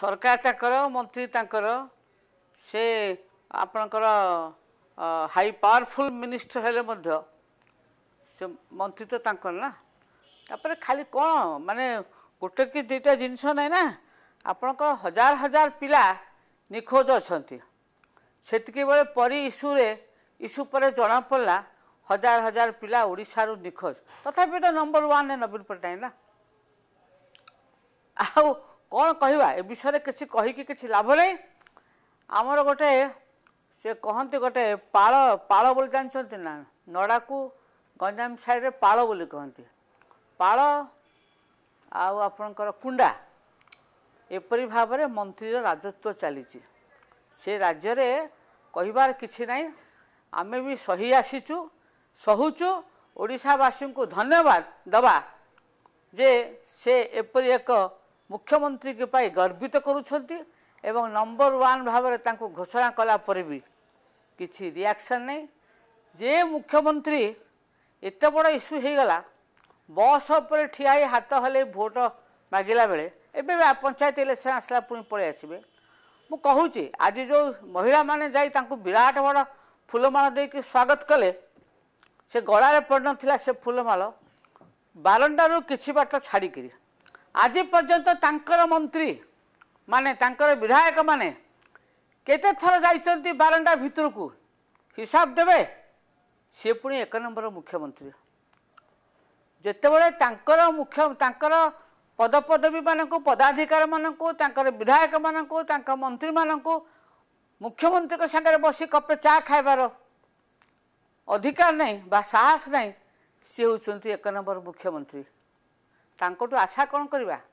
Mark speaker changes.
Speaker 1: ସରକାର ତାଙ୍କର ମନ୍ତ୍ରୀ ତାଙ୍କର ସେ ଆପଣଙ୍କର ହାଇ ପାୱାରଫୁଲ୍ ମିନିଷ୍ଟର ହେଲେ ମଧ୍ୟ ସେ ମନ୍ତ୍ରୀ ତ ତାଙ୍କର ନା ତାପରେ ଖାଲି କ'ଣ ମାନେ ଗୋଟେ କି ଦୁଇଟା ଜିନିଷ ନାହିଁ ନା ଆପଣଙ୍କର ହଜାର ହଜାର ପିଲା ନିଖୋଜ ଅଛନ୍ତି ସେତିକିବେଳେ ପରି ଇସୁରେ ଇସ୍ୟୁ ପରେ ଜଣାପଡ଼ିଲା ହଜାର ହଜାର ପିଲା ଓଡ଼ିଶାରୁ ନିଖୋଜ ତଥାପି ତ ନମ୍ବର ୱାନ୍ ନବୀନ ପଟ୍ଟନାୟକ ନା ଆଉ କ'ଣ କହିବା ଏ ବିଷୟରେ କିଛି କହିକି କିଛି ଲାଭ ନାହିଁ ଆମର ଗୋଟେ ସେ କହନ୍ତି ଗୋଟେ ପାଳ ପାଳ ବୋଲି ଜାଣିଛନ୍ତି ନା ନଡ଼ାକୁ ଗଞ୍ଜାମ ସାଇଡ଼ରେ ପାଳ ବୋଲି କହନ୍ତି ପାଳ ଆଉ ଆପଣଙ୍କର କୁଣ୍ଡା ଏପରି ଭାବରେ ମନ୍ତ୍ରୀର ରାଜତ୍ଵ ଚାଲିଛି ସେ ରାଜ୍ୟରେ କହିବାର କିଛି ନାହିଁ ଆମେ ବି ସହି ଆସିଛୁ ସହୁଛୁ ଓଡ଼ିଶାବାସୀଙ୍କୁ ଧନ୍ୟବାଦ ଦେବା ଯେ ସେ ଏପରି ଏକ ମୁଖ୍ୟମନ୍ତ୍ରୀଙ୍କ ପାଇଁ ଗର୍ବିତ କରୁଛନ୍ତି ଏବଂ ନମ୍ବର ୱାନ୍ ଭାବରେ ତାଙ୍କୁ ଘୋଷଣା କଲା ପରେ ବି କିଛି ରିଆକ୍ସନ୍ ନାହିଁ ଯେ ମୁଖ୍ୟମନ୍ତ୍ରୀ ଏତେ ବଡ଼ ଇସ୍ୟୁ ହୋଇଗଲା ବସ୍ ଉପରେ ଠିଆ ହୋଇ ହାତ ହଲେଇ ଭୋଟ ମାଗିଲା ବେଳେ ଏବେ ପଞ୍ଚାୟତ ଇଲେକ୍ସନ୍ ଆସିଲା ପୁଣି ପଳେଇ ଆସିବେ ମୁଁ କହୁଛି ଆଜି ଯେଉଁ ମହିଳାମାନେ ଯାଇ ତାଙ୍କୁ ବିରାଟ ବଡ଼ ଫୁଲମାଳ ଦେଇକି ସ୍ୱାଗତ କଲେ ସେ ଗଳାରେ ପଡ଼ିନଥିଲା ସେ ଫୁଲମାଳ ବାରଣ୍ଡାରୁ କିଛି ବାଟ ଛାଡ଼ିକିରି ଆଜି ପର୍ଯ୍ୟନ୍ତ ତାଙ୍କର ମନ୍ତ୍ରୀ ମାନେ ତାଙ୍କର ବିଧାୟକମାନେ କେତେ ଥର ଯାଇଛନ୍ତି ବାରଣ୍ଡା ଭିତରକୁ ହିସାବ ଦେବେ ସିଏ ପୁଣି ଏକ ନମ୍ବର ମୁଖ୍ୟମନ୍ତ୍ରୀ ଯେତେବେଳେ ତାଙ୍କର ମୁଖ୍ୟ ତାଙ୍କର ପଦପଦବୀମାନଙ୍କୁ ପଦାଧିକାରୀମାନଙ୍କୁ ତାଙ୍କର ବିଧାୟକମାନଙ୍କୁ ତାଙ୍କ ମନ୍ତ୍ରୀମାନଙ୍କୁ ମୁଖ୍ୟମନ୍ତ୍ରୀଙ୍କ ସାଙ୍ଗରେ ବସି କପେ ଚା ଖାଇବାର ଅଧିକାର ନାହିଁ ବା ସାହସ ନାହିଁ ସିଏ ହେଉଛନ୍ତି ଏକ ନମ୍ବର ମୁଖ୍ୟମନ୍ତ୍ରୀ ତାଙ୍କଠୁ ଆଶା କ'ଣ କରିବା